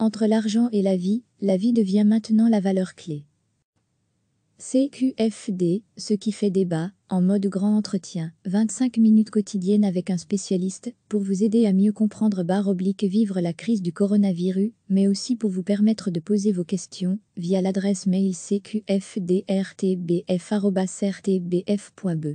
Entre l'argent et la vie, la vie devient maintenant la valeur clé. CQFD, ce qui fait débat, en mode grand entretien, 25 minutes quotidiennes avec un spécialiste, pour vous aider à mieux comprendre barre oblique vivre la crise du coronavirus, mais aussi pour vous permettre de poser vos questions, via l'adresse mail cqfdrtbf.rtbf.be.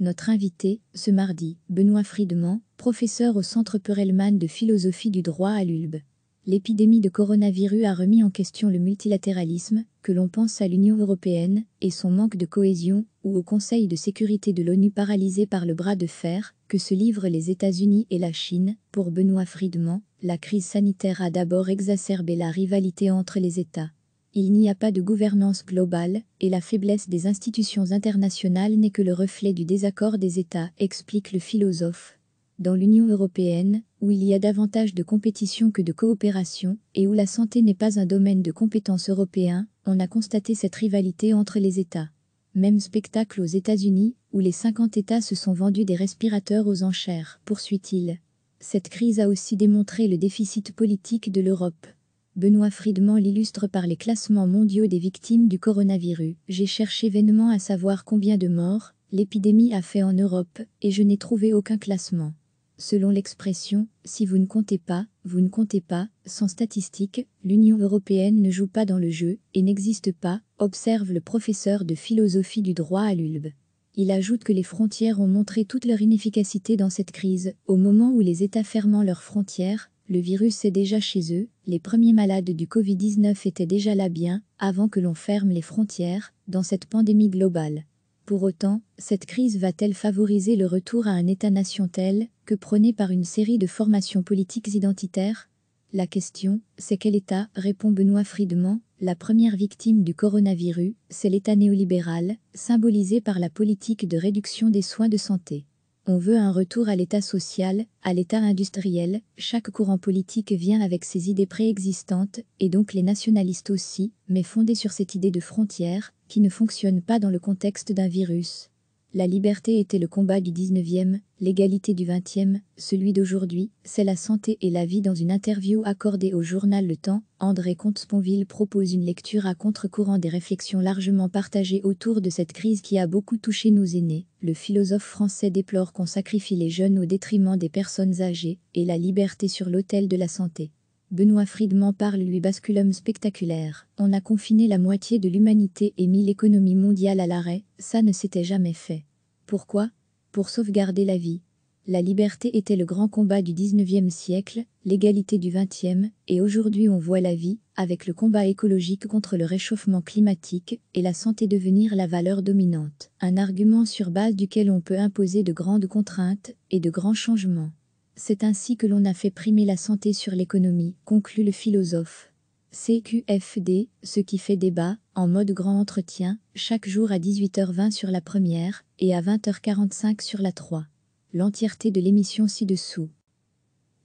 Notre invité, ce mardi, Benoît Friedman, professeur au Centre Perelman de philosophie du droit à l'ULB. L'épidémie de coronavirus a remis en question le multilatéralisme, que l'on pense à l'Union européenne et son manque de cohésion, ou au Conseil de sécurité de l'ONU paralysé par le bras de fer que se livrent les États-Unis et la Chine. Pour Benoît Friedman, la crise sanitaire a d'abord exacerbé la rivalité entre les États. Il n'y a pas de gouvernance globale, et la faiblesse des institutions internationales n'est que le reflet du désaccord des États, explique le philosophe dans l'Union européenne, où il y a davantage de compétition que de coopération, et où la santé n'est pas un domaine de compétence européen, on a constaté cette rivalité entre les États. Même spectacle aux États-Unis, où les 50 États se sont vendus des respirateurs aux enchères, poursuit-il. Cette crise a aussi démontré le déficit politique de l'Europe. Benoît Friedman l'illustre par les classements mondiaux des victimes du coronavirus. J'ai cherché vainement à savoir combien de morts l'épidémie a fait en Europe, et je n'ai trouvé aucun classement. Selon l'expression « si vous ne comptez pas, vous ne comptez pas », sans statistiques, l'Union européenne ne joue pas dans le jeu et n'existe pas, observe le professeur de philosophie du droit à l'ULB. Il ajoute que les frontières ont montré toute leur inefficacité dans cette crise, au moment où les États fermant leurs frontières, le virus est déjà chez eux, les premiers malades du Covid-19 étaient déjà là bien, avant que l'on ferme les frontières, dans cette pandémie globale. Pour autant, cette crise va-t-elle favoriser le retour à un État-nation tel que prôné par une série de formations politiques identitaires La question, c'est quel État, répond Benoît Friedman, la première victime du coronavirus, c'est l'État néolibéral, symbolisé par la politique de réduction des soins de santé. On veut un retour à l'État social, à l'État industriel, chaque courant politique vient avec ses idées préexistantes, et donc les nationalistes aussi, mais fondés sur cette idée de frontière, qui ne fonctionne pas dans le contexte d'un virus. La liberté était le combat du 19e, l'égalité du 20e, celui d'aujourd'hui, c'est la santé et la vie. Dans une interview accordée au journal Le Temps, André Comte-Sponville propose une lecture à contre-courant des réflexions largement partagées autour de cette crise qui a beaucoup touché nos aînés. Le philosophe français déplore qu'on sacrifie les jeunes au détriment des personnes âgées et la liberté sur l'autel de la santé. Benoît Friedman parle lui basculum spectaculaire. On a confiné la moitié de l'humanité et mis l'économie mondiale à l'arrêt, ça ne s'était jamais fait. Pourquoi Pour sauvegarder la vie. La liberté était le grand combat du 19e siècle, l'égalité du 20e, et aujourd'hui on voit la vie, avec le combat écologique contre le réchauffement climatique, et la santé devenir la valeur dominante, un argument sur base duquel on peut imposer de grandes contraintes et de grands changements. C'est ainsi que l'on a fait primer la santé sur l'économie, conclut le philosophe. CQFD, ce qui fait débat, en mode grand entretien, chaque jour à 18h20 sur la première et à 20h45 sur la 3. L'entièreté de l'émission ci-dessous.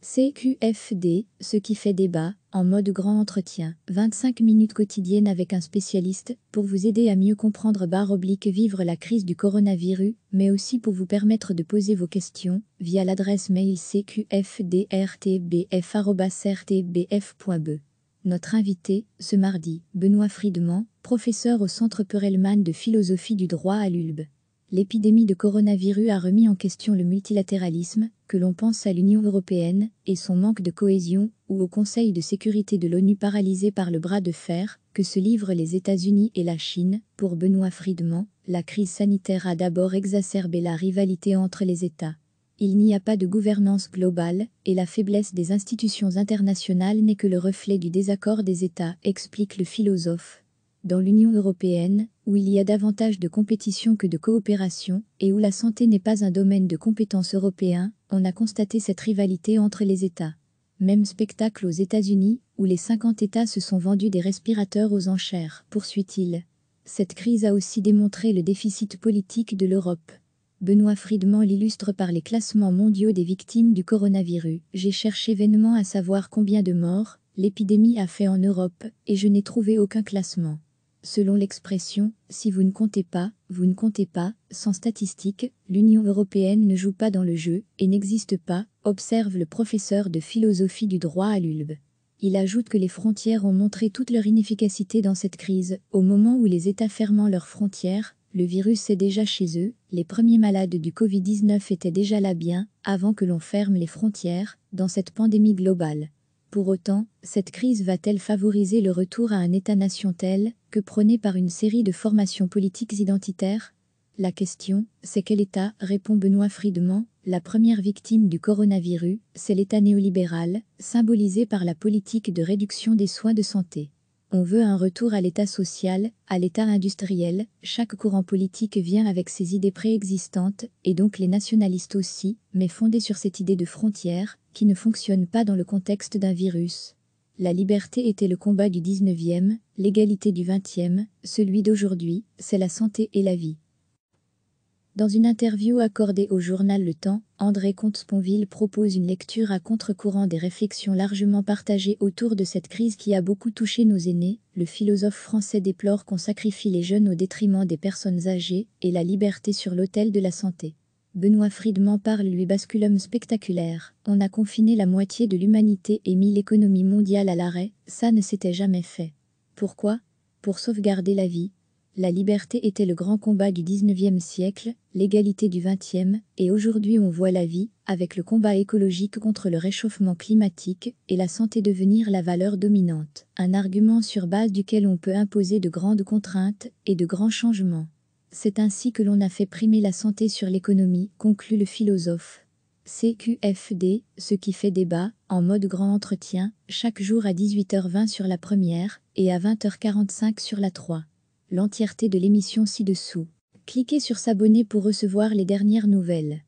CQFD, ce qui fait débat, en mode grand entretien, 25 minutes quotidiennes avec un spécialiste, pour vous aider à mieux comprendre barre oblique vivre la crise du coronavirus, mais aussi pour vous permettre de poser vos questions, via l'adresse mail cqfdrtbf.be. Notre invité, ce mardi, Benoît Friedman, professeur au Centre Perelman de philosophie du droit à l'ULB l'épidémie de coronavirus a remis en question le multilatéralisme, que l'on pense à l'Union européenne et son manque de cohésion, ou au Conseil de sécurité de l'ONU paralysé par le bras de fer que se livrent les États-Unis et la Chine. Pour Benoît Friedman, la crise sanitaire a d'abord exacerbé la rivalité entre les États. Il n'y a pas de gouvernance globale, et la faiblesse des institutions internationales n'est que le reflet du désaccord des États, explique le philosophe dans l'Union européenne, où il y a davantage de compétition que de coopération, et où la santé n'est pas un domaine de compétence européen, on a constaté cette rivalité entre les États. Même spectacle aux États-Unis, où les 50 États se sont vendus des respirateurs aux enchères, poursuit-il. Cette crise a aussi démontré le déficit politique de l'Europe. Benoît Friedman l'illustre par les classements mondiaux des victimes du coronavirus. J'ai cherché vainement à savoir combien de morts l'épidémie a fait en Europe, et je n'ai trouvé aucun classement. Selon l'expression « si vous ne comptez pas, vous ne comptez pas », sans statistiques, l'Union européenne ne joue pas dans le jeu et n'existe pas, observe le professeur de philosophie du droit à l'ULB. Il ajoute que les frontières ont montré toute leur inefficacité dans cette crise, au moment où les États fermant leurs frontières, le virus est déjà chez eux, les premiers malades du Covid-19 étaient déjà là bien, avant que l'on ferme les frontières, dans cette pandémie globale. Pour autant, cette crise va-t-elle favoriser le retour à un État-nation tel que prôné par une série de formations politiques identitaires La question, c'est quel État, répond Benoît Friedman, la première victime du coronavirus, c'est l'État néolibéral, symbolisé par la politique de réduction des soins de santé. On veut un retour à l'État social, à l'État industriel, chaque courant politique vient avec ses idées préexistantes, et donc les nationalistes aussi, mais fondés sur cette idée de frontière, qui ne fonctionne pas dans le contexte d'un virus. La liberté était le combat du 19e, l'égalité du 20e, celui d'aujourd'hui, c'est la santé et la vie. Dans une interview accordée au journal Le Temps, André Comte-Sponville propose une lecture à contre-courant des réflexions largement partagées autour de cette crise qui a beaucoup touché nos aînés. Le philosophe français déplore qu'on sacrifie les jeunes au détriment des personnes âgées et la liberté sur l'autel de la santé. Benoît Friedman parle lui basculum spectaculaire. On a confiné la moitié de l'humanité et mis l'économie mondiale à l'arrêt, ça ne s'était jamais fait. Pourquoi Pour sauvegarder la vie. La liberté était le grand combat du 19e siècle, l'égalité du 20e, et aujourd'hui on voit la vie, avec le combat écologique contre le réchauffement climatique, et la santé devenir la valeur dominante, un argument sur base duquel on peut imposer de grandes contraintes et de grands changements. C'est ainsi que l'on a fait primer la santé sur l'économie, conclut le philosophe. CQFD, ce qui fait débat, en mode grand entretien, chaque jour à 18h20 sur la première et à 20h45 sur la 3. L'entièreté de l'émission ci-dessous. Cliquez sur s'abonner pour recevoir les dernières nouvelles.